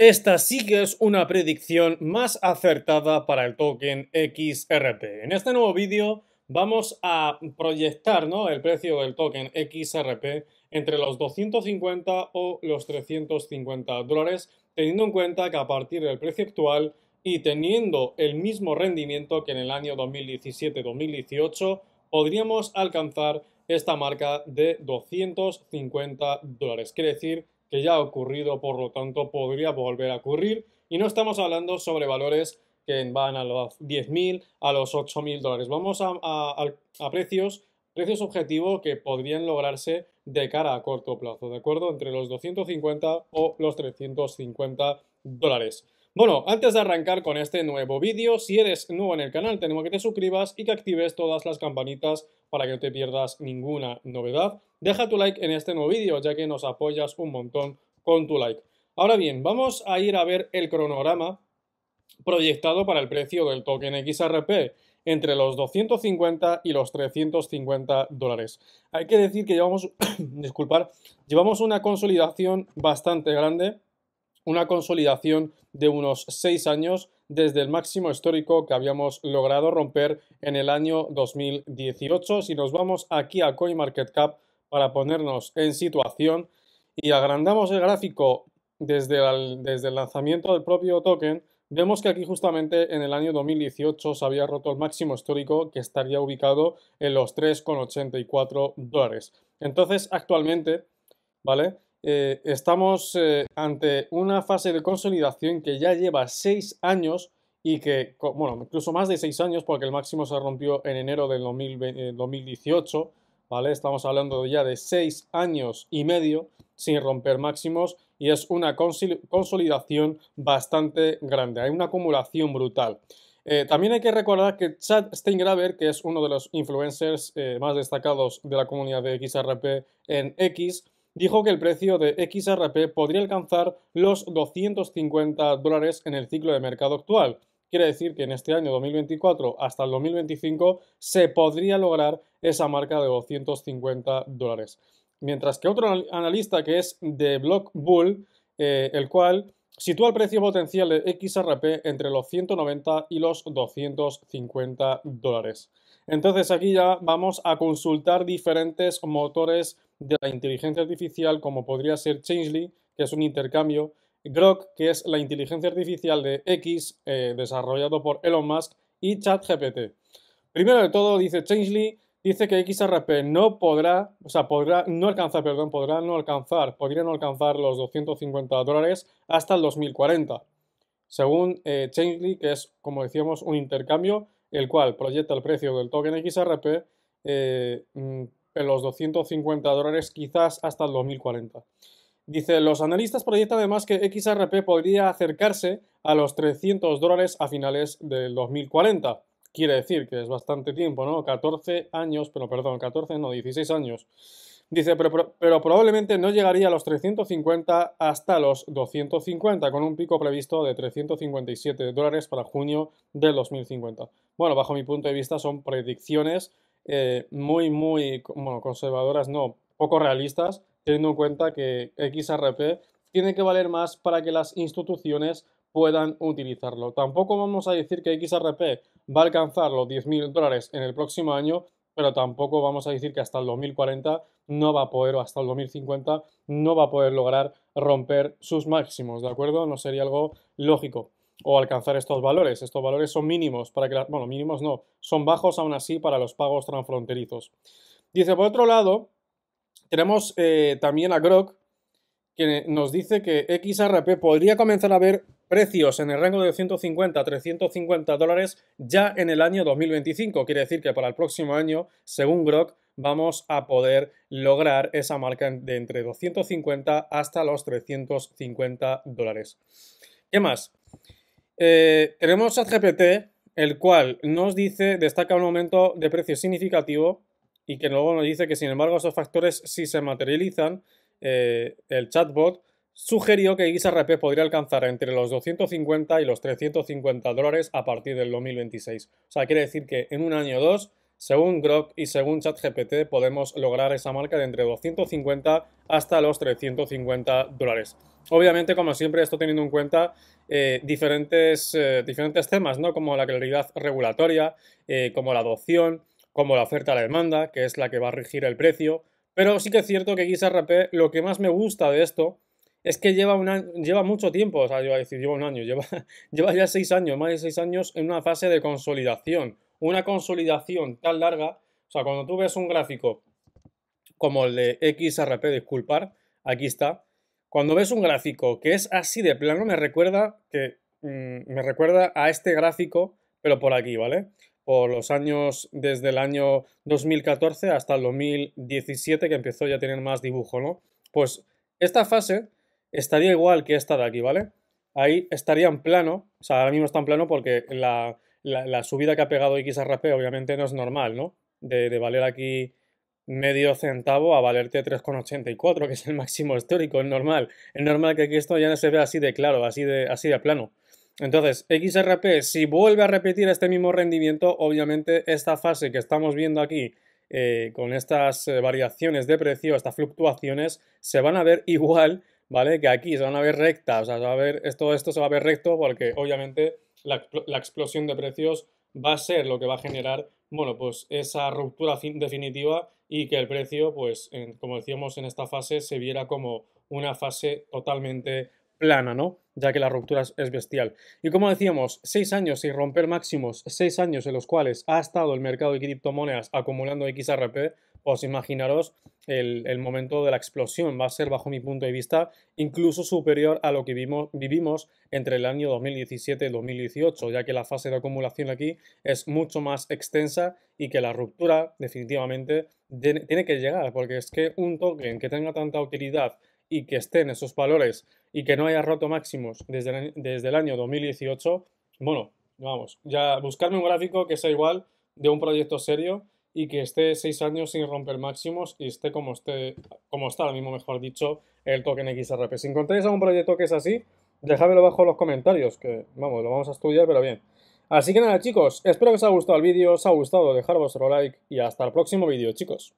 Esta sí que es una predicción más acertada para el token XRP. En este nuevo vídeo vamos a proyectar el precio del token XRP entre los 250 o los 350 dólares, teniendo en cuenta que a partir del precio actual y teniendo el mismo rendimiento que en el año 2017-2018, podríamos alcanzar esta marca de 250 dólares. Quiere decir que ya ha ocurrido, por lo tanto podría volver a ocurrir. Y no estamos hablando sobre valores que van a los 10.000, a los 8.000 dólares. Vamos a, precios precios objetivos que podrían lograrse de cara a corto plazo, ¿de acuerdo? Entre los 250 o los 350 dólares. Bueno, antes de arrancar con este nuevo vídeo, si eres nuevo en el canal, tenemos que te suscribas y que actives todas las campanitas para que no te pierdas ninguna novedad. Deja tu like en este nuevo vídeo, ya que nos apoyas un montón con tu like. Ahora bien, vamos a ir a ver el cronograma proyectado para el precio del token XRP entre los 250 y los 350 dólares. Hay que decir que llevamos, disculpar, llevamos una consolidación bastante grande una consolidación de unos seis años desde el máximo histórico que habíamos logrado romper en el año 2018. Si nos vamos aquí a CoinMarketCap para ponernos en situación y agrandamos el gráfico desde el, desde el lanzamiento del propio token, vemos que aquí justamente en el año 2018 se había roto el máximo histórico que estaría ubicado en los 3,84 dólares. Entonces, actualmente, ¿vale? Eh, estamos eh, ante una fase de consolidación que ya lleva seis años y que, bueno, incluso más de seis años, porque el máximo se rompió en enero del 2018, eh, ¿vale? Estamos hablando ya de seis años y medio sin romper máximos y es una consolidación bastante grande, hay una acumulación brutal. también hay que recordar que Chad Steingraber, que es uno de los influencers más destacados de la comunidad de XRP en X, dijo que el precio de XRP podría alcanzar los 250 dólares en el ciclo de mercado actual. Quiere decir que en este año 2024 hasta el 2025 se podría lograr esa marca de 250 dólares. Mientras que otro analista que es de BlockBull, eh, el cual sitúa el precio potencial de XRP entre los 190 y los 250 dólares. Entonces aquí ya vamos a consultar diferentes motores de la inteligencia artificial como podría ser Changely, que es un intercambio, Grok, que es la inteligencia artificial de X eh, desarrollado por Elon Musk, y ChatGPT. Primero de todo, dice Changely, dice que XRP no podrá, o sea, podrá no alcanzar, perdón, podrá no alcanzar, podría alcanzar los 250 dólares hasta el 2040. Según eh, Changely, que es, como decíamos, un intercambio, el cual proyecta el precio del token XRP eh, mm, los 250 dólares quizás hasta el 2040. Dice, los analistas proyectan además que XRP podría acercarse a los 300 dólares a finales del 2040. Quiere decir que es bastante tiempo, ¿no? 14 años, pero perdón, 14, no, 16 años. Dice, pero, probablemente no llegaría a los 350 hasta los 250, con un pico previsto de 357 dólares para junio del 2050. Bueno, bajo mi punto de vista son predicciones eh, muy, muy conservadoras, no, poco realistas, teniendo en cuenta que XRP tiene que valer más para que las instituciones puedan utilizarlo. Tampoco vamos a decir que XRP va a alcanzar los 10.000 dólares en el próximo año, pero tampoco vamos a decir que hasta el 2040 no va a poder, o hasta el 2050 no va a poder lograr romper sus máximos, ¿de acuerdo? No sería algo lógico o alcanzar estos valores. Estos valores son mínimos para que bueno, mínimos no, son bajos aún así para los pagos transfronterizos. Dice, por otro lado, tenemos eh, también a Grok, que nos dice que XRP podría comenzar a ver precios en el rango de 250 a 350 dólares ya en el año 2025. Quiere decir que para el próximo año, según Grok, vamos a poder lograr esa marca de entre 250 hasta los 350 dólares. ¿Qué más? Eh, tenemos ChatGPT, el cual nos dice, destaca un aumento de precio significativo y que luego nos dice que, sin embargo, esos factores, si se materializan, eh, el chatbot sugirió que XRP podría alcanzar entre los 250 y los 350 dólares a partir del 2026. O sea, quiere decir que en un año o dos, según Grok y según ChatGPT, podemos lograr esa marca de entre 250 hasta los 350 dólares. Obviamente, como siempre, esto teniendo en cuenta eh, diferentes, eh, diferentes temas, ¿no? Como la claridad regulatoria, eh, como la adopción, como la oferta a la demanda, que es la que va a regir el precio. Pero sí que es cierto que XRP, lo que más me gusta de esto es que lleva, lleva mucho tiempo, o sea, lleva, decir, lleva un año, lleva, lleva ya seis años, más de seis años en una fase de consolidación. Una consolidación tan larga, o sea, cuando tú ves un gráfico como el de XRP, disculpar, aquí está, cuando ves un gráfico que es así de plano, me recuerda que mm, me recuerda a este gráfico, pero por aquí, ¿vale? Por los años, desde el año 2014 hasta el 2017, que empezó ya a tener más dibujo, ¿no? Pues esta fase estaría igual que esta de aquí, ¿vale? Ahí estaría en plano, o sea, ahora mismo está en plano porque la, subida que ha pegado XRP obviamente no es normal, ¿no? De, de valer aquí medio centavo a valerte 3,84, que es el máximo histórico, es normal. Es normal que aquí esto ya no se vea así de claro, así de, así de plano. Entonces, XRP, si vuelve a repetir este mismo rendimiento, obviamente esta fase que estamos viendo aquí, eh, con estas eh, variaciones de precio, estas fluctuaciones, se van a ver igual, ¿vale? Que aquí se van a ver rectas, o sea, se va a ver, esto, esto se va a ver recto porque obviamente la, la explosión de precios va a ser lo que va a generar, bueno, pues esa ruptura definitiva y que el precio, pues, como decíamos en esta fase, se viera como una fase totalmente plana, ¿no? Ya que la ruptura es bestial. Y como decíamos, seis años sin romper máximos, seis años en los cuales ha estado el mercado de criptomonedas acumulando XRP, pues imaginaros el, momento de la explosión. Va a ser, bajo mi punto de vista, incluso superior a lo que vivimos entre el año 2017 y 2018, ya que la fase de acumulación aquí es mucho más extensa y que la ruptura definitivamente tiene que llegar, porque es que un token que tenga tanta utilidad y que esté en esos valores y que no haya roto máximos desde el, desde el año 2018, bueno, vamos, ya buscarme un gráfico que sea igual de un proyecto serio y que esté seis años sin romper máximos y esté como, esté, como está ahora mismo, mejor dicho, el token XRP. Si encontráis algún proyecto que es así, dejadmelo abajo en los comentarios, que vamos, lo vamos a estudiar, pero bien. Así que nada chicos, espero que os haya gustado el vídeo, os ha gustado, dejar vuestro like y hasta el próximo vídeo chicos.